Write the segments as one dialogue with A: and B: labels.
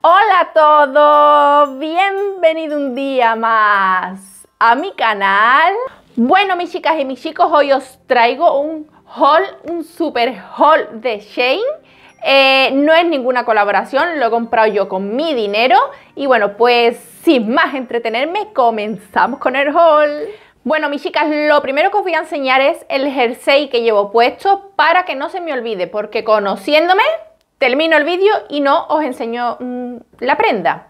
A: Hola a todos, bienvenido un día más a mi canal. Bueno, mis chicas y mis chicos, hoy os traigo un haul, un super haul de Shane. Eh, no es ninguna colaboración, lo he comprado yo con mi dinero. Y bueno, pues sin más entretenerme, comenzamos con el haul. Bueno, mis chicas, lo primero que os voy a enseñar es el jersey que llevo puesto para que no se me olvide, porque conociéndome, termino el vídeo y no os enseño mm, la prenda.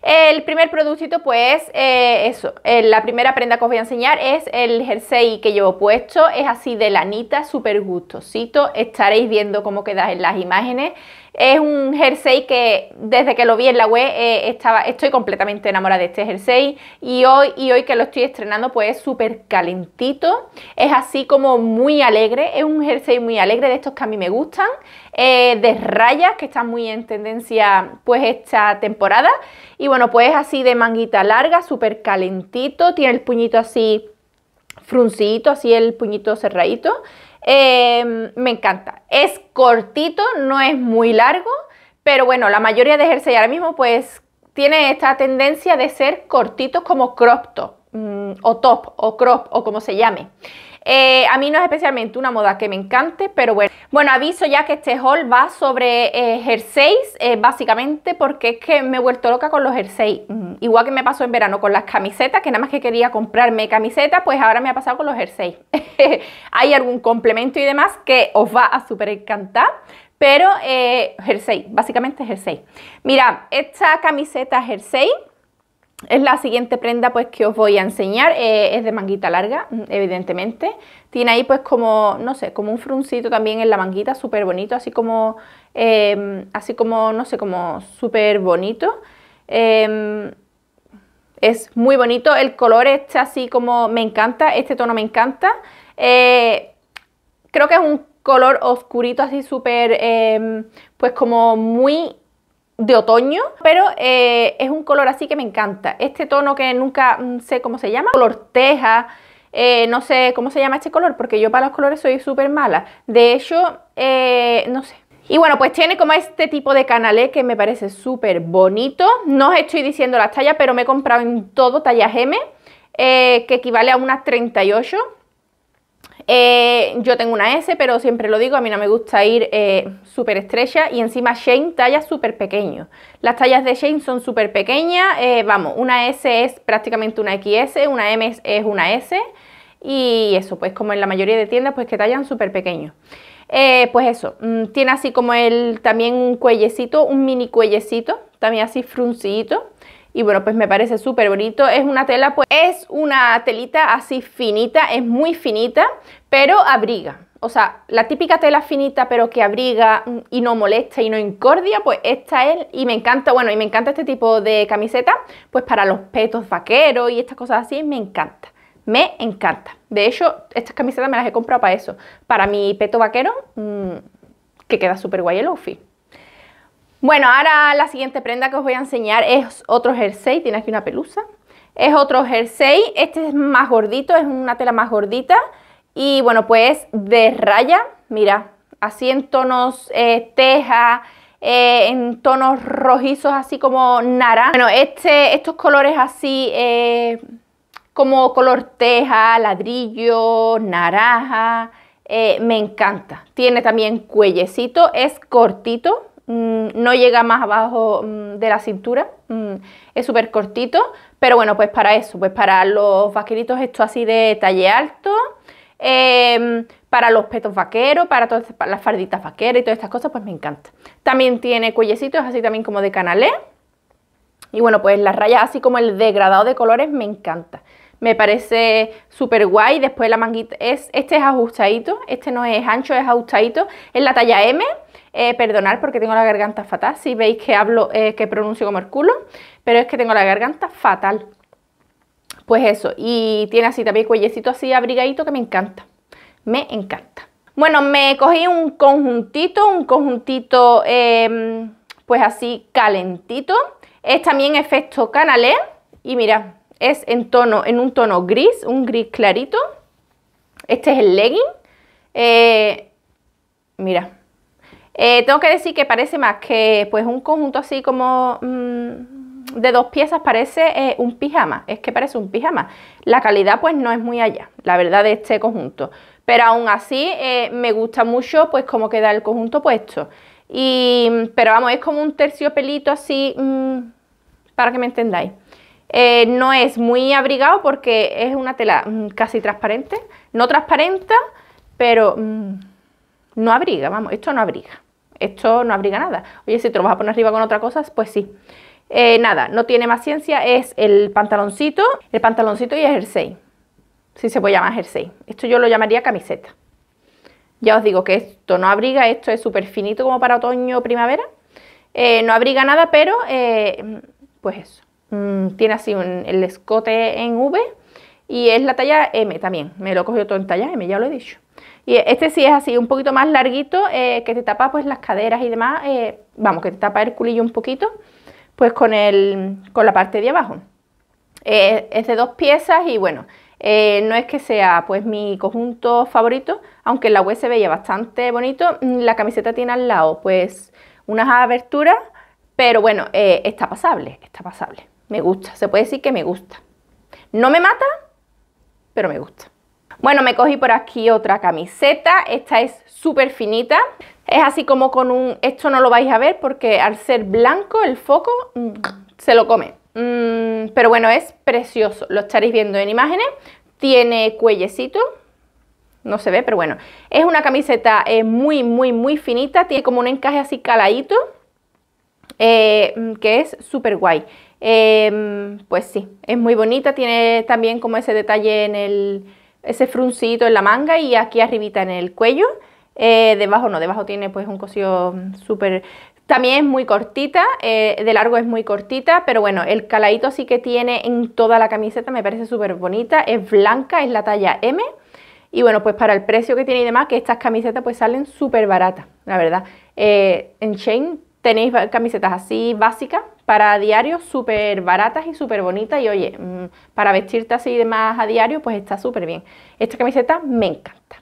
A: El primer productito, pues, eh, eso, eh, la primera prenda que os voy a enseñar es el jersey que llevo puesto, es así de lanita, súper gustosito, estaréis viendo cómo queda en las imágenes, es un jersey que desde que lo vi en la web eh, estaba, estoy completamente enamorada de este jersey y hoy, y hoy que lo estoy estrenando pues es súper calentito, es así como muy alegre, es un jersey muy alegre de estos que a mí me gustan, eh, de rayas que están muy en tendencia pues esta temporada y bueno pues es así de manguita larga, súper calentito, tiene el puñito así fruncito, así el puñito cerradito Em, me encanta. Es cortito, no es muy largo, pero bueno, la mayoría de jersey ahora mismo pues tiene esta tendencia de ser cortitos como crop top, mm, o top, o crop, o como se llame. Eh, a mí no es especialmente una moda que me encante, pero bueno. Bueno, aviso ya que este haul va sobre eh, jerseys, eh, básicamente porque es que me he vuelto loca con los jerseys. Mm, igual que me pasó en verano con las camisetas, que nada más que quería comprarme camisetas, pues ahora me ha pasado con los jerseys. Hay algún complemento y demás que os va a súper encantar. Pero jersey, básicamente jersey. Mira, esta camiseta jersey es la siguiente prenda pues que os voy a enseñar, eh, es de manguita larga, mm, evidentemente. Tiene ahí pues como, no sé, como un fruncito también en la manguita, súper bonito, así como, em, así como, no sé, como súper bonito. Em, es muy bonito, el color está así como, me encanta, este tono me encanta. Eh, creo que es un color oscurito así súper, em, pues como muy de otoño, pero eh, es un color así que me encanta. Este tono que nunca mm, sé cómo se llama, color teja, eh, no sé cómo se llama este color, porque yo para los colores soy súper mala. De hecho, eh, no sé. Y bueno, pues tiene como este tipo de canalé que me parece súper bonito. No os estoy diciendo las tallas, pero me he comprado en todo talla M, que equivale a unas 38 eh, yo tengo una S, pero siempre lo digo, a mí no me gusta ir eh, súper estrecha y encima Shane talla súper pequeño Las tallas de Shane son súper pequeñas, eh, vamos, una S es prácticamente una XS, una M es una S y eso, pues como en la mayoría de tiendas, pues que tallan súper pequeño pues eso, mm, tiene así como el también un cuellecito, un mini cuellecito, también así fruncidito. Y bueno, pues me parece súper bonito. Es una tela, pues es una telita así finita, es muy finita, pero abriga. O sea, la típica tela finita pero que abriga y no molesta y no incordia, pues esta es, y me encanta, bueno, y me encanta este tipo de camiseta, pues para los petos vaqueros y estas cosas así, me encanta, me encanta. De hecho, estas camisetas me las he comprado para eso, para mi peto vaquero, mm, que queda súper guay el outfit. Bueno, ahora la siguiente prenda que os voy a enseñar es otro jersey, tiene aquí una pelusa. Es otro jersey, este es más gordito, es una tela más gordita y bueno, pues de raya, mira, así en tonos eh, teja, eh, en tonos rojizos así como naranja. Bueno, este, estos colores así eh, como color teja, ladrillo, naranja, me encanta. Tiene también cuellecito, es cortito, Mm, no llega más abajo mm, de la cintura, mm, es súper cortito, pero bueno, pues para eso, pues para los vaqueritos esto así de talle alto, em, para los petos vaqueros, para todas las farditas vaqueras y todas estas cosas, pues me encanta. También tiene cuellecitos así también como de canalé. Y bueno, pues las rayas así como el degradado de colores me encanta. Me parece súper guay. Después la manguita es, este es ajustadito, este no es ancho, es ajustadito. Es la talla M eh, perdonar porque tengo la garganta fatal. Si veis que hablo, eh, que pronuncio como el culo, pero es que tengo la garganta fatal. Pues eso, y tiene así también cuellecito así abrigadito que me encanta. Me encanta. Bueno, me cogí un conjuntito, un conjuntito em, pues así calentito. Es también efecto canalé. Y mira, es en tono, en un tono gris, un gris clarito. Este es el legging. Eh, mira, eh, tengo que decir que parece más que pues un conjunto así como mm, de dos piezas, parece eh, un pijama, es que parece un pijama. La calidad pues no es muy allá, la verdad, de este conjunto. Pero aún así eh, me gusta mucho pues cómo queda el conjunto puesto. pero vamos, es como un terciopelito así, mm, para que me entendáis. no es muy abrigado porque es una tela mm, casi transparente, no transparente, pero no abriga, vamos, esto no abriga esto no abriga nada. Oye, si te lo vas a poner arriba con otra cosa, pues sí. Eh, nada, no tiene más ciencia, es el pantaloncito, el pantaloncito y el jersey. Si se puede llamar jersey. Esto yo lo llamaría camiseta. Ya os digo que esto no abriga, esto es súper finito como para otoño o primavera. Eh, no abriga nada, pero eh, pues eso. Mm, tiene así un, el escote en V y es la talla M también. Me lo he cogido todo en talla M, ya lo he dicho. Y este sí es así, un poquito más larguito, eh, que te tapa pues las caderas y demás, eh, vamos, que te tapa el culillo un poquito, pues con, el, con la parte de abajo. Eh, es de dos piezas y bueno, no es que sea pues mi conjunto favorito, aunque la web se veía bastante bonito, mm, la camiseta tiene al lado pues unas aberturas, pero bueno, está pasable, está pasable, me gusta, se puede decir que me gusta. No me mata, pero me gusta. Bueno, me cogí por aquí otra camiseta, esta es súper finita. Es así como con un... Esto no lo vais a ver porque al ser blanco el foco mm, se lo come. Mm, pero bueno, es precioso, lo estaréis viendo en imágenes. Tiene cuellecito, no se ve, pero bueno. Es una camiseta eh, muy, muy, muy finita, tiene como un encaje así caladito, eh, mm, que es súper guay. Eh, pues sí, es muy bonita, tiene también como ese detalle en el ese fruncito en la manga y aquí arribita en el cuello. Eh, debajo no, debajo tiene pues un cosido súper... También es muy cortita, eh, de largo es muy cortita, pero bueno, el caladito así que tiene en toda la camiseta me parece súper bonita. Es blanca, es la talla M. Y bueno, pues para el precio que tiene y demás, que estas camisetas pues salen súper baratas, la verdad. Eh, en Shane Tenéis camisetas así básicas para diario, súper baratas y súper bonitas. Y oye, mm, para vestirte así de más a diario, pues está súper bien. Esta camiseta me encanta.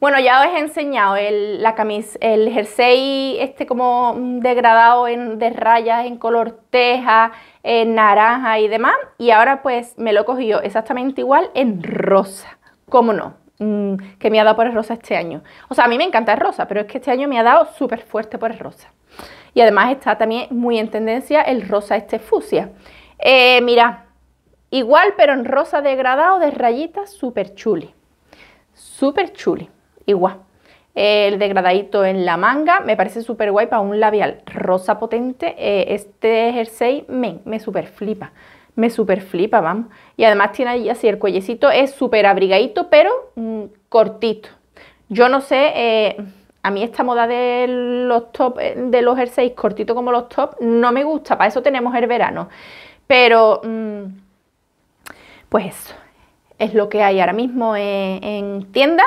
A: Bueno, ya os he enseñado el, la camis, el jersey este como mm, degradado de rayas en color teja, en naranja y demás. Y ahora pues me lo he cogido exactamente igual en rosa. ¿Cómo no? Mm, que me ha dado por el rosa este año. O sea, a mí me encanta el rosa, pero es que este año me ha dado súper fuerte por el rosa. Y además está también muy en tendencia el rosa este fucsia. Eh, mira, igual pero en rosa degradado de rayitas, súper chuli. Súper chuli, igual. El degradadito en la manga me parece súper guay para un labial rosa potente. Eh, este jersey me, me súper flipa me super flipa, vamos. Y además tiene ahí así el cuellecito, es súper abrigadito, pero cortito. Yo no sé, eh, a mí esta moda de los top, eh, de los jerseys cortito como los top, no me gusta, para eso tenemos el verano. Pero, mm, pues eso, es lo que hay ahora mismo en, tienda.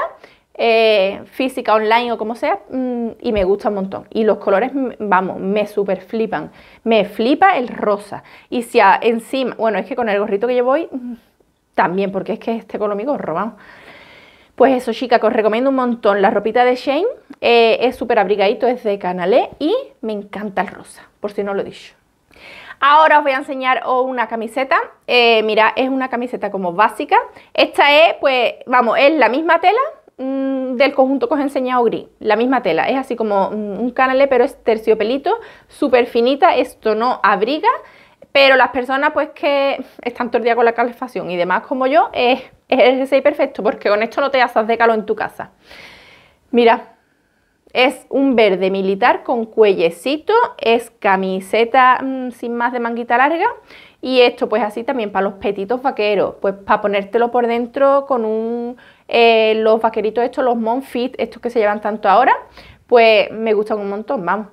A: Eh, física, online o como sea, mm, y me gusta un montón. Y los colores, mm, vamos, me super flipan. Me flipa el rosa. Y si encima, bueno, es que con el gorrito que llevo voy, también, porque es que este económico vamos pues eso, chicas, os recomiendo un montón. La ropita de Shane eh, es súper abrigadito, es de Canalé y me encanta el rosa, por si no lo he dicho. Ahora os voy a enseñar una camiseta. Eh, mira, es una camiseta como básica. Esta es, pues, vamos, es la misma tela mm, del conjunto que os he enseñado gris. La misma tela. Es así como mm, un canalé, pero es terciopelito, súper finita. Esto no abriga, pero las personas, pues, que están todo el día con la calefacción y demás como yo, es es el perfecto porque con esto no te asas de calor en tu casa. Mira, es un verde militar con cuellecito, es camiseta mm, sin más de manguita larga y esto pues así también para los petitos vaqueros, pues para ponértelo por dentro con un, eh, los vaqueritos estos, los Monfit, estos que se llevan tanto ahora, pues me gustan un montón, vamos.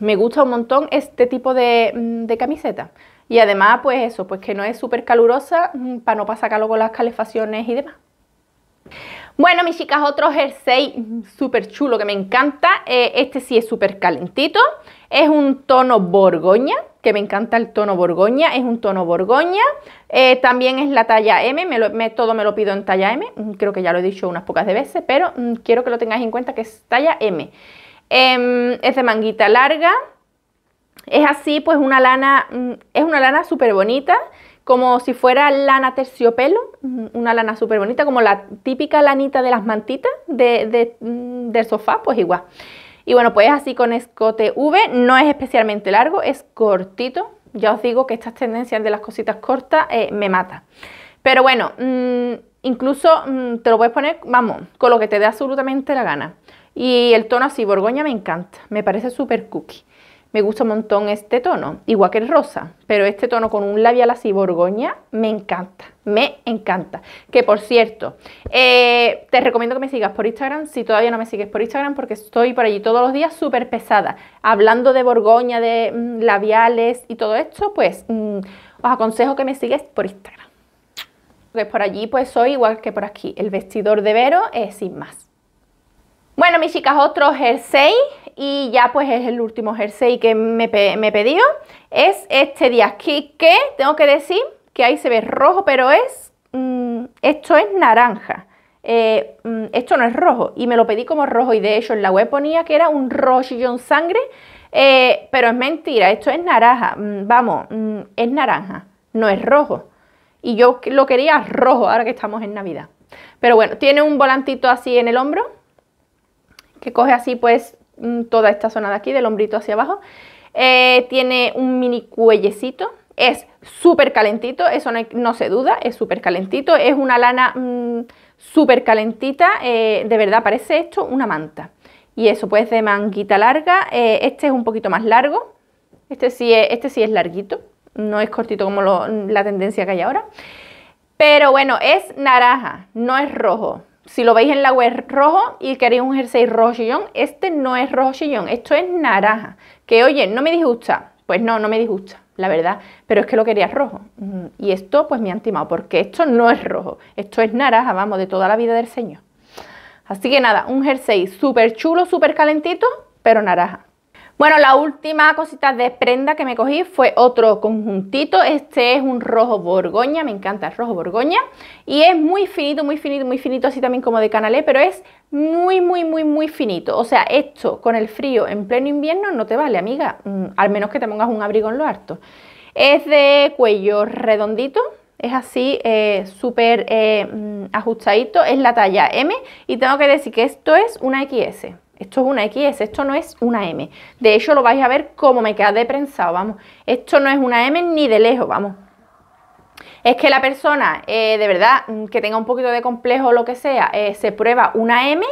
A: Me gusta un montón este tipo de, mm, de camiseta. Y además, pues eso, pues que no es súper calurosa mm, para no pasar calor con las calefacciones y demás. Bueno, mis chicas, otro jersey mm, súper chulo que me encanta. Eh, este sí es súper calentito. Es un tono borgoña, que me encanta el tono borgoña. Es un tono borgoña. Eh, también es la talla M. todo me lo pido en talla M. Mm, creo que ya lo he dicho unas pocas de veces, pero quiero que lo tengáis en cuenta que es talla M. Em, es de manguita larga. Es así, pues una lana, mm, es una lana súper bonita, como si fuera lana terciopelo, mm, una lana súper bonita, como la típica lanita de las mantitas mm, del sofá, pues igual. Y bueno, pues así con escote V, no es especialmente largo, es cortito. Ya os digo que estas tendencias de las cositas cortas eh, me mata. Pero bueno, incluso te lo puedes poner, vamos, con lo que te dé absolutamente la gana. Y el tono así, Borgoña, me encanta, me parece súper cookie. Me gusta un montón este tono, igual que el rosa, pero este tono con un labial así borgoña me encanta, me encanta. Que por cierto, eh, te recomiendo que me sigas por Instagram, si todavía no me sigues por Instagram, porque estoy por allí todos los días súper pesada, hablando de borgoña, de mm, labiales y todo esto, pues mm, os aconsejo que me sigues por Instagram. Porque por allí pues soy igual que por aquí, el vestidor de Vero es sin más. Bueno, mis chicas, otro jersey y ya pues es el último jersey que me, me pedió, es este de aquí que tengo que decir que ahí se ve rojo, pero es, mm, esto es naranja. Eh, mm, esto no es rojo y me lo pedí como rojo y de hecho en la web ponía que era un rochillón sangre, eh, pero es mentira, esto es naranja, mm, vamos, es naranja, no es rojo. Y yo lo quería rojo ahora que estamos en Navidad. Pero bueno, tiene un volantito así en el hombro que coge así pues Mm, toda esta zona de aquí, del hombrito hacia abajo. Eh, tiene un mini cuellecito, es súper calentito, eso no, se duda, es súper calentito, es una lana mm, súper calentita, eh, de verdad parece esto una manta. Y eso pues de manguita larga, eh, este es un poquito más largo, este sí es, este larguito, no es cortito como la tendencia que hay ahora. Pero bueno, es naranja, no es rojo. Si lo veis en la web rojo y queréis un jersey rojo chillón, este no es rojo chillón, esto es naranja. Que oye, no me disgusta. Pues no, no me disgusta, la verdad. Pero es que lo quería rojo. Mm, y esto pues me ha timado, porque esto no es rojo. Esto es naranja, vamos, de toda la vida del señor. Así que nada, un jersey súper chulo, súper calentito, pero naranja. Bueno, la última cosita de prenda que me cogí fue otro conjuntito. Este es un rojo borgoña, me encanta el rojo borgoña. Y es muy finito, muy finito, muy finito, así también como de canalé, pero es muy, muy, muy, muy finito. O sea, esto con el frío en pleno invierno no te vale, amiga. Mm, al menos que te pongas un abrigo en lo harto. Es de cuello redondito, es así eh, súper eh, mm, ajustadito, es la talla M y tengo que decir que esto es una XS. Esto es una X, esto no es una M. De hecho, lo vais a ver cómo me queda de prensado, vamos. Esto no es una M ni de lejos, vamos. Es que la persona, eh, de verdad, mm, que tenga un poquito de complejo o lo que sea, eh, se prueba una M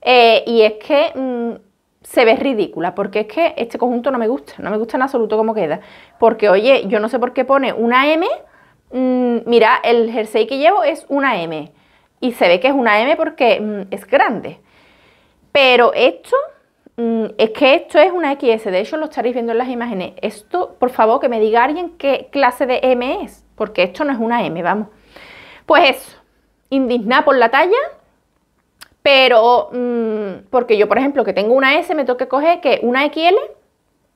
A: eh, y es que mm, se ve ridícula, porque es que este conjunto no me gusta, no me gusta en absoluto cómo queda. Porque, oye, yo no sé por qué pone una M, mm, mira, el jersey que llevo es una M y se ve que es una M porque es grande. Pero esto, mm, es que esto es una XS, de hecho lo estaréis viendo en las imágenes. Esto, por favor, que me diga alguien qué clase de M es, porque esto no es una M, vamos. Pues eso, indigna por la talla, pero mm, porque yo, por ejemplo, que tengo una S, me toca coger que una XL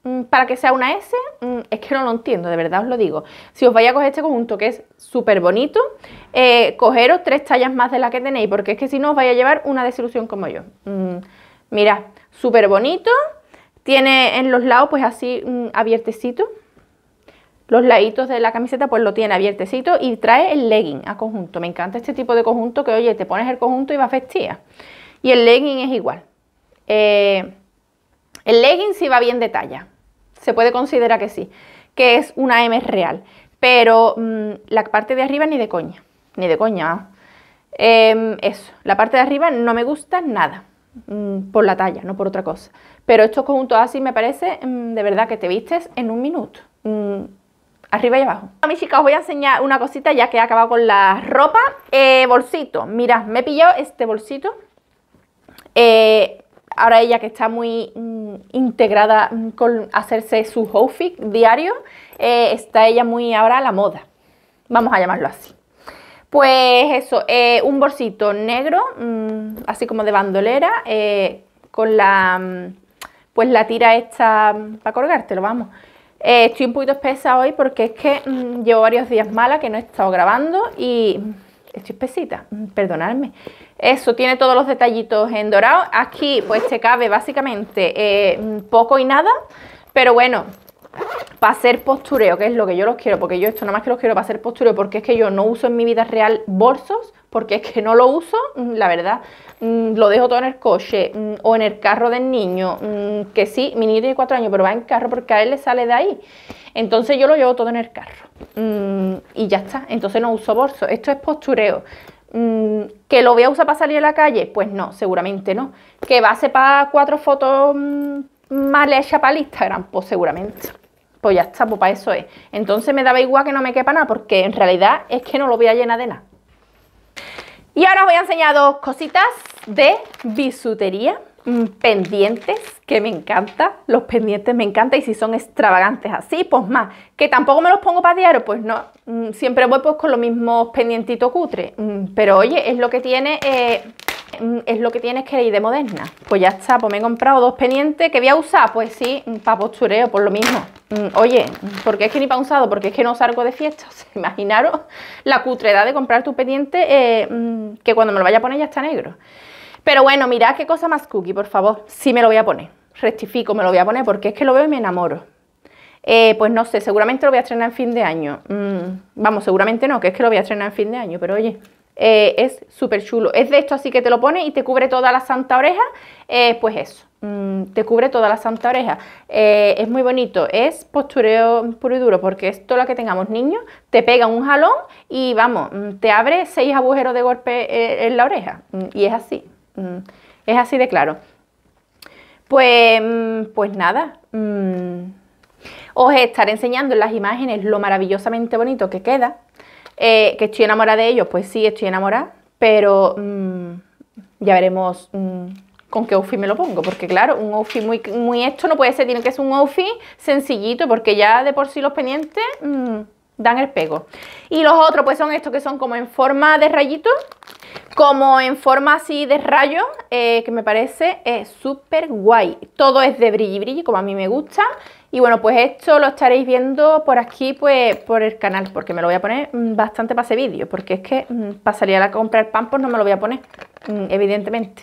A: Mm, para que sea una S, mm, es que no lo entiendo, de verdad os lo digo. Si os vais a coger este conjunto que es súper bonito, eh, cogeros tres tallas más de las que tenéis, porque es que si no os vais a llevar una desilusión como yo. Mm, mira mirad, súper bonito, tiene en los lados pues así abiertecito, los laditos de la camiseta pues lo tiene abiertecito y trae el legging a conjunto. Me encanta este tipo de conjunto que, oye, te pones el conjunto y vas vestida. Y el legging es igual. Eh, el legging sí va bien de talla, se puede considerar que sí, que es una M real, pero mm, la parte de arriba ni de coña, ni de coña. Ah. Em, eso, la parte de arriba no me gusta nada, mm, por la talla, no por otra cosa. Pero estos conjuntos así me parece mm, de verdad que te vistes en un minuto arriba y abajo. A mi chicas, os voy a enseñar una cosita ya que he acabado con la ropa. Eh, bolsito, mirad, me he pillado este bolsito. Eh, ahora ella que está muy mm, integrada mm, con hacerse su outfit diario, eh, está ella muy ahora a la moda, vamos a llamarlo así. Pues eso, eh, un bolsito negro, mm, así como de bandolera, eh, con la, pues la tira esta para colgártelo, vamos. estoy un poquito espesa hoy porque es que llevo varios días mala que no he estado grabando y estoy espesita, perdonadme. Eso, tiene todos los detallitos en dorado. Aquí pues te cabe básicamente eh, poco y nada, pero bueno, para hacer postureo, que es lo que yo los quiero, porque yo esto nada más que los quiero para hacer postureo, porque es que yo no uso en mi vida real bolsos, porque es que no lo uso, mm, la verdad, mm, lo dejo todo en el coche mm, o en el carro del niño, que sí, mi niño tiene cuatro años, pero va en carro porque a él le sale de ahí. Entonces yo lo llevo todo en el carro y ya está, entonces no uso bolso, esto es postureo. Mm, ¿Que lo voy a usar para salir a la calle? Pues no, seguramente no. ¿Que va a ser para cuatro fotos mm, más hechas para el Instagram? Pues seguramente. Pues ya está, pues para eso es. Entonces me daba igual que no me quepa nada, porque en realidad es que no lo voy a llenar de nada. Y ahora os voy a enseñar dos cositas de bisutería Mm, pendientes, que me encanta, los pendientes me encanta y si son extravagantes así, pues más. Que tampoco me los pongo para diario, pues no, mm, siempre voy pues con los mismos pendientitos cutre. Mm, pero oye, es lo que tiene, eh, es lo que tienes que ir de moderna. Pues ya está, pues me he comprado dos pendientes que voy a usar, pues sí, para postureo, por lo mismo. Oye, porque es que ni para usado, porque es que no salgo de fiestas, imaginaros la cutredad de comprar tu pendiente eh, que cuando me lo vaya a poner ya está negro. Pero bueno, mirad qué cosa más cookie, por favor. Sí me lo voy a poner. Rectifico, me lo voy a poner porque es que lo veo y me enamoro. Eh, pues no sé, seguramente lo voy a estrenar en fin de año. Mm, vamos, seguramente no, que es que lo voy a estrenar en fin de año, pero oye, eh, es súper chulo. Es de esto así que te lo pones y te cubre toda la santa oreja. Eh, pues eso, mm, te cubre toda la santa oreja. es muy bonito, es postureo puro y duro, porque es todo lo que tengamos niños, te pega un jalón y vamos, mm, te abre seis agujeros de golpe en la oreja. y es así, Mm, es así de claro. Pues, mm, pues nada, mm, os estaré enseñando en las imágenes lo maravillosamente bonito que queda. Eh, que estoy enamorada de ellos, pues sí, estoy enamorada, pero ya veremos con qué outfit me lo pongo, porque claro, un outfit muy, muy esto no puede ser, tiene que ser un outfit sencillito, porque ya de por sí los pendientes dan el pego. Y los otros pues son estos que son como en forma de rayito como en forma así de rayo, eh, que me parece es súper guay. Todo es de brilli brillo como a mí me gusta. Y bueno, pues esto lo estaréis viendo por aquí, pues por el canal, porque me lo voy a poner mm, bastante para ese vídeo, porque es que mm, para pasaría a comprar pan, pues no me lo voy a poner, mm, evidentemente.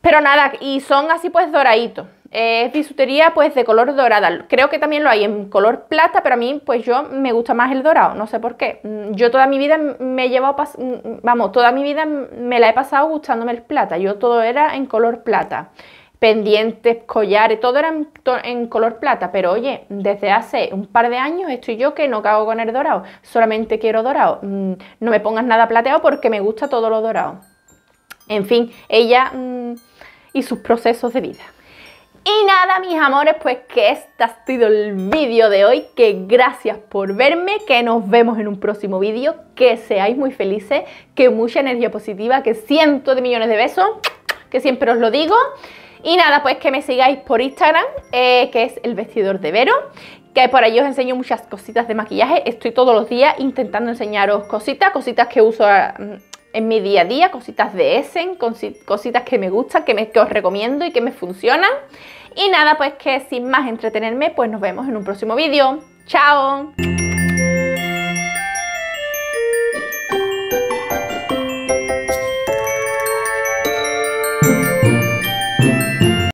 A: Pero nada, y son así pues doraditos. Eh, es bisutería pues de color dorada. Creo que también lo hay en color plata, pero a mí pues yo me gusta más el dorado, no sé por qué. Mm, yo toda mi vida me he llevado, mm, mm, vamos, toda mi vida me la he pasado gustándome el plata. Yo todo era en color plata. Pendientes, collares, todo era en, en color plata. Pero oye, desde hace un par de años estoy yo que no cago con el dorado. Solamente quiero dorado. No me pongas nada plateado porque me gusta todo lo dorado. En fin, ella y sus procesos de vida. Y nada, mis amores, pues que este ha sido el vídeo de hoy, que gracias por verme, que nos vemos en un próximo vídeo, que seáis muy felices, que mucha energía positiva, que cientos de millones de besos, que siempre os lo digo. Y nada, pues que me sigáis por Instagram, eh, que es el vestidor de Vero, que por ahí os enseño muchas cositas de maquillaje. Estoy todos los días intentando enseñaros cositas, cositas que uso a en mi día a día, cositas de Essen, cositas que me gustan, que, me, que os recomiendo y que me funcionan. Y nada, pues que sin más entretenerme, pues nos vemos en un próximo vídeo. ¡Chao!